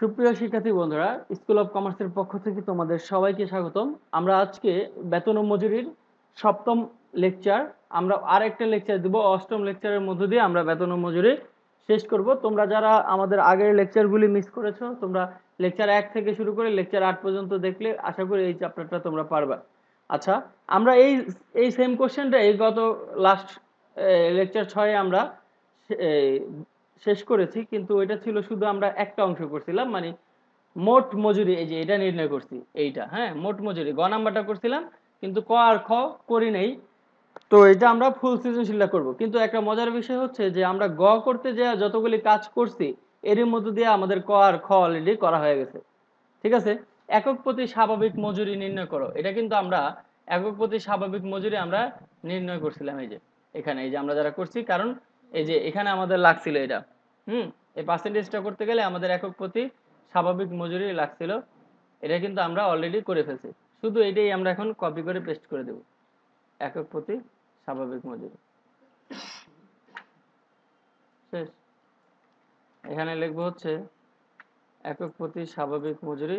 সুপ্রিয় শিক্ষার্থী বন্ধুরা স্কুল অফ কমার্সের পক্ষ থেকে তোমাদের সবাইকে স্বাগতম আমরা আজকে বেতন ও মজুরির সপ্তম লেকচার আমরা আর একটা লেকচার দেব অষ্টম লেকচারের মধ্য দিয়ে আমরা বেতন ও মজুরি শেষ করব তোমরা যারা আমাদের আগের লেকচারগুলি মিস করেছো তোমরা লেকচার এক থেকে শুরু করে লেকচার আট পর্যন্ত দেখলে আশা করি এই চ্যাপ্টারটা তোমরা পারবা আচ্ছা আমরা এই এই সেম কোশ্চেনটা এই গত লাস্ট লেকচার ছয়ে আমরা শেষ করেছি কিন্তু এটা ছিল শুধু আমরা একটা অংশ করছিলাম মানে মোট মজুরি এই যে এটা নির্ণয় করছি এইটা হ্যাঁ মোট মজুরি গ নাম্বারটা করছিলাম কিন্তু ক আর খ করি নেই তো এটা আমরা ফুল সৃজনশীলটা করব কিন্তু একটা মজার বিষয় হচ্ছে যে আমরা গ করতে যে যতগুলি কাজ করছি এরই মধ্যে দিয়ে আমাদের ক আর খ অলরেডি করা হয়ে গেছে ঠিক আছে একক প্রতি স্বাভাবিক মজুরি নির্ণয় করো এটা কিন্তু আমরা একক প্রতি স্বাভাবিক মজুরি আমরা নির্ণয় করছিলাম এই যে এখানে এই যে আমরা যারা করছি কারণ এই যে এখানে আমাদের লাগছিল এটা হুম এই পার্সেন্টেজটা করতে গেলে আমাদের একক প্রতি স্বাভাবিক মজুরি লাগছিল এটা কিন্তু আমরা অলরেডি করে ফেলছি শুধু এটাই আমরা এখন কপি করে পেস্ট করে দেব একক প্রতি স্বাভাবিক মজুরি শেষ এখানে লিখবো হচ্ছে একক প্রতি স্বাভাবিক মজুরি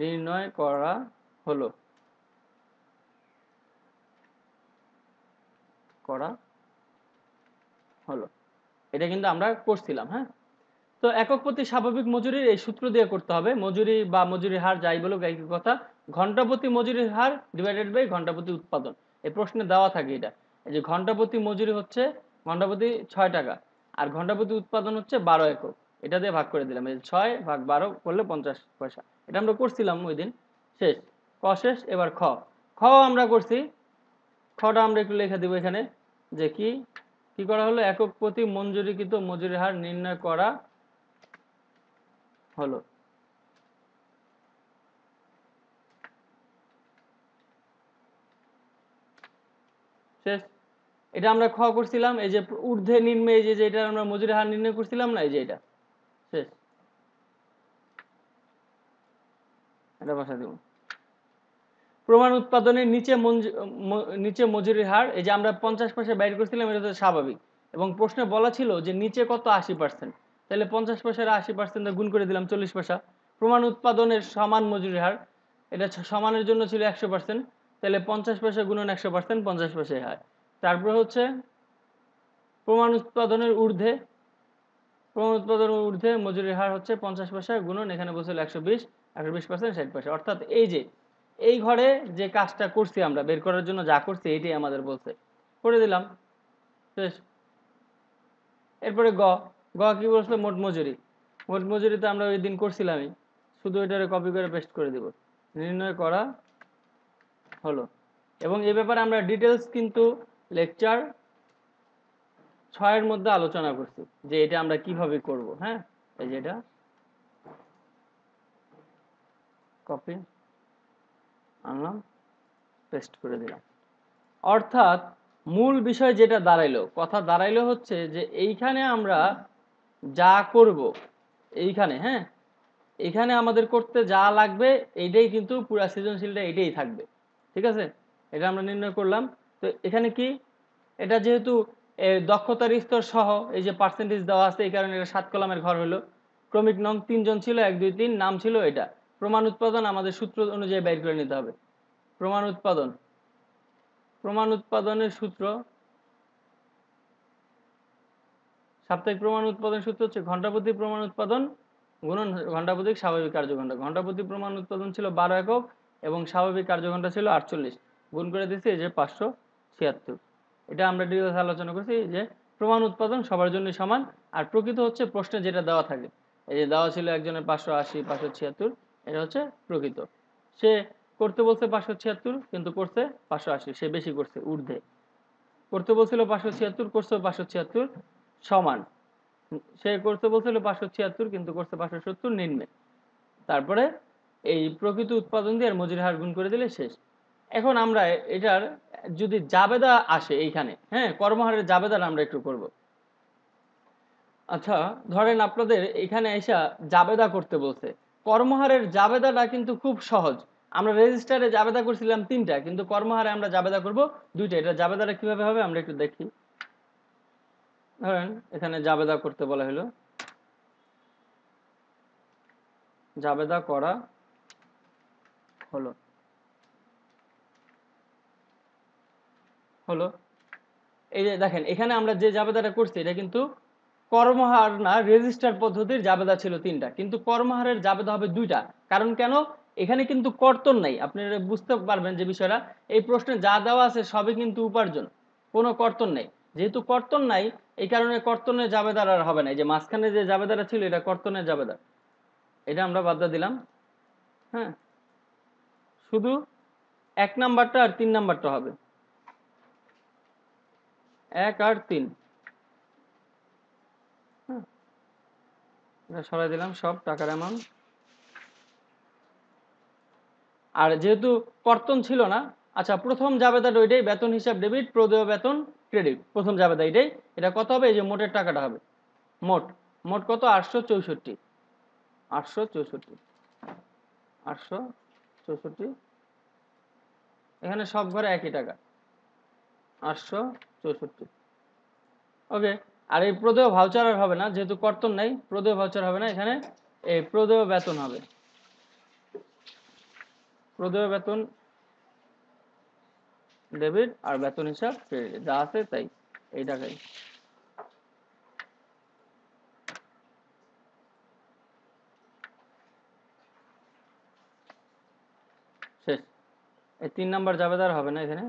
নির্ণয় করা হলো করা হলো এটা কিন্তু আমরা করছিলাম হ্যাঁ তো একক প্রতি স্বাভাবিক মজুরির এই সূত্র দিয়ে করতে হবে মজুরি বা মজুরির হার যাই বলুক একই কথা ঘন্টা প্রতি মজুরির হার ডিভাইডেড বাই ঘন্টা প্রতি উৎপাদন এই প্রশ্নে দেওয়া থাকে এটা এই যে ঘন্টা প্রতি মজুরি হচ্ছে ঘন্টা প্রতি ছয় টাকা আর ঘন্টা প্রতি উৎপাদন হচ্ছে বারো একক এটা দিয়ে ভাগ করে দিলাম এই ছয় ভাগ বারো করলে পঞ্চাশ পয়সা এটা আমরা করছিলাম ওই দিন শেষ ক শেষ এবার খ খ আমরা করছি খটা আমরা একটু লেখা দেবো এখানে যে কি কি করা হলো একক প্রতি মঞ্জুরিকৃত মজুরি হার নির্ণয় করা হলো শেষ এটা আমরা খ করছিলাম এই যে ঊর্ধ্বে নিম্নে এই যে এটা আমরা মজুরি হার নির্ণয় করছিলাম না এই যে এটা শেষ এটা বাসা দিব প্রমাণ উৎপাদনের নিচে নিচে মজুরির হার এই যে আমরা পঞ্চাশ পয়সা বাইর করছিলাম এটা তো স্বাভাবিক এবং প্রশ্নে বলা ছিল যে নিচে কত আশি পার্সেন্ট তাহলে পঞ্চাশ পয়সার আশি পার্সেন্ট গুণ করে দিলাম চল্লিশ পয়সা প্রমাণ উৎপাদনের সমান মজুরির হার এটা সমানের জন্য ছিল একশো পার্সেন্ট তাহলে পঞ্চাশ পয়সা গুণন একশো পার্সেন্ট পঞ্চাশ পয়সায় হার তারপরে হচ্ছে প্রমাণ উৎপাদনের ঊর্ধ্বে প্রমাণ উৎপাদনের ঊর্ধ্বে মজুরির হার হচ্ছে পঞ্চাশ পয়সা গুণন এখানে বলছিল একশো বিশ একশো বিশ পার্সেন্ট ষাট পয়সা অর্থাৎ এই যে এই ঘরে যে কাজটা করছি আমরা বের করার জন্য যা করছি এটাই আমাদের বলছে করে দিলাম শেষ এরপরে গ গ কি বলছে মোট মজুরি মোট মজুরি তো আমরা ওই দিন করছিলামই শুধু এটারে কপি করে পেস্ট করে দিব নির্ণয় করা হলো এবং এ ব্যাপারে আমরা ডিটেলস কিন্তু লেকচার ছয়ের মধ্যে আলোচনা করছি যে এটা আমরা কিভাবে করব হ্যাঁ এই যেটা কপি আনলাম পেস্ট করে দিলাম অর্থাৎ মূল বিষয় যেটা দাঁড়াইলো কথা দাঁড়াইলো হচ্ছে যে এইখানে আমরা যা করব এইখানে হ্যাঁ এখানে আমাদের করতে যা লাগবে এইটাই কিন্তু পুরা সৃজনশীলটা এটাই থাকবে ঠিক আছে এটা আমরা নির্ণয় করলাম তো এখানে কি এটা যেহেতু দক্ষতার স্তর সহ এই যে পার্সেন্টেজ দেওয়া আছে এই কারণে এটা সাত কলামের ঘর হলো ক্রমিক নং তিনজন ছিল এক দুই তিন নাম ছিল এটা প্রমাণ উৎপাদন আমাদের সূত্র অনুযায়ী বের করে নিতে হবে প্রমাণ উৎপাদন প্রমাণ উৎপাদনের সূত্র সাপ্তাহিক প্রমাণ উৎপাদন সূত্র হচ্ছে প্রতি প্রমাণ উৎপাদন গুণন প্রতি স্বাভাবিক কার্যঘণ্টা প্রতি প্রমাণ উৎপাদন ছিল বারো একক এবং স্বাভাবিক কার্যঘণ্টা ছিল আটচল্লিশ গুণ করে দিচ্ছি এই যে পাঁচশো ছিয়াত্তর এটা আমরা ডিটেলস আলোচনা করছি যে প্রমাণ উৎপাদন সবার জন্য সমান আর প্রকৃত হচ্ছে প্রশ্নে যেটা দেওয়া থাকে এই যে দেওয়া ছিল একজনের পাঁচশো আশি পাঁচশো ছিয়াত্তর এটা হচ্ছে প্রকৃত সে করতে বলছে পাঁচশো ছিয়াত্তর কিন্তু করছে পাঁচশো আশি সে বেশি করছে ঊর্ধ্বে করতে বলছিল পাঁচশো ছিয়াত্তর করছে পাঁচশো ছিয়াত্তর সমান সে করতে বলছিল পাঁচশো ছিয়াত্তর কিন্তু করছে পাঁচশো সত্তর নিম্নে তারপরে এই প্রকৃত উৎপাদন দিয়ে আর মজুরি হার গুণ করে দিলে শেষ এখন আমরা এটার যদি জাবেদা আসে এইখানে হ্যাঁ কর্মহারের জাবেদার আমরা একটু করব আচ্ছা ধরেন আপনাদের এখানে এসা জাবেদা করতে বলছে কর্মহারের জাবেদাটা কিন্তু খুব সহজ আমরা রেজিস্টারে জাবেদা করছিলাম তিনটা কিন্তু কর্মহারে আমরা জাবেদা করব দুইটা এটা জাবেদাটা কিভাবে হবে আমরা একটু দেখি ধরেন এখানে জাবেদা করতে বলা হলো জাবেদা করা হলো হলো এই যে দেখেন এখানে আমরা যে জাবেদাটা করছি এটা কিন্তু কর্মহার না রেজিস্টার পদ্ধতির জাবেদা ছিল তিনটা কিন্তু কর্মহারের জাবেদা হবে দুইটা কারণ কেন এখানে কিন্তু কর্তন নাই আপনারা বুঝতে পারবেন যে বিষয়টা এই প্রশ্নে যা দেওয়া আছে সবই কিন্তু উপার্জন কোনো কর্তন নেই যেহেতু কর্তন নাই এই কারণে কর্তনের জাবেদার আর হবে না যে মাঝখানে যে জাবেদারা ছিল এটা কর্তনের জাবেদার এটা আমরা বাদ্যা দিলাম হ্যাঁ শুধু এক নাম্বারটা আর তিন নাম্বারটা হবে এক আর তিন এটা সরাই দিলাম সব টাকার অ্যামাউন্ট আর যেহেতু কর্তন ছিল না আচ্ছা প্রথম জাবেদা ওইটাই বেতন হিসাব ডেবিট প্রদেয় বেতন ক্রেডিট প্রথম জাবেদা এটাই এটা কত হবে এই যে মোটের টাকাটা হবে মোট মোট কত আটশো চৌষট্টি আটশো চৌষট্টি আটশো চৌষট্টি এখানে সব ঘরে একই টাকা আটশো চৌষট্টি ওকে আর এই প্রদেয় ভাউচার আর হবে না যেহেতু কর্তন নাই প্রদেয় ভাউচার হবে না এখানে এই প্রদেয় বেতন হবে প্রদেয় বেতন ডেবিট আর বেতন হিসাব ক্রেডিট যা আছে তাই এই টাকাই শেষ এই তিন নাম্বার যাবেদার হবে না এখানে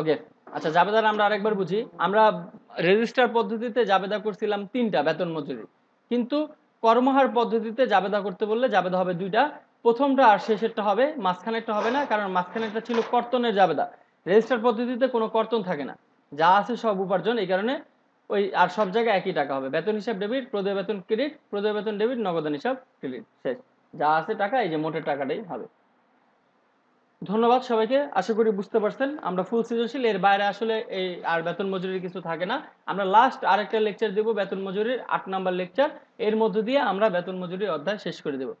ওকে আচ্ছা জাবেদার আমরা আরেকবার বুঝি আমরা রেজিস্টার পদ্ধতিতে জাবেদা করছিলাম তিনটা বেতন মজুরি কিন্তু কর্মহার পদ্ধতিতে জাবেদা করতে বললে জাবেদা হবে দুইটা প্রথমটা আর শেষেরটা হবে মাঝখানেরটা হবে না কারণ মাঝখানেরটা ছিল কর্তনের জাবেদা রেজিস্টার পদ্ধতিতে কোনো কর্তন থাকে না যা আছে সব উপার্জন এই কারণে ওই আর সব জায়গায় একই টাকা হবে বেতন হিসাব ডেবিট প্রদেয় বেতন ক্রেডিট প্রদেয় বেতন ডেবিট নগদান হিসাব ক্রেডিট শেষ যা আছে টাকা এই যে মোটের টাকাটাই হবে ধন্যবাদ সবাইকে আশা করি বুঝতে পারছেন আমরা ফুল সিজনশীল এর বাইরে আসলে এই আর বেতন মজুরির কিছু থাকে না আমরা লাস্ট আরেকটা লেকচার দেব বেতন মজুরির আট নাম্বার লেকচার এর মধ্য দিয়ে আমরা বেতন মজুরির অধ্যায় শেষ করে দেবো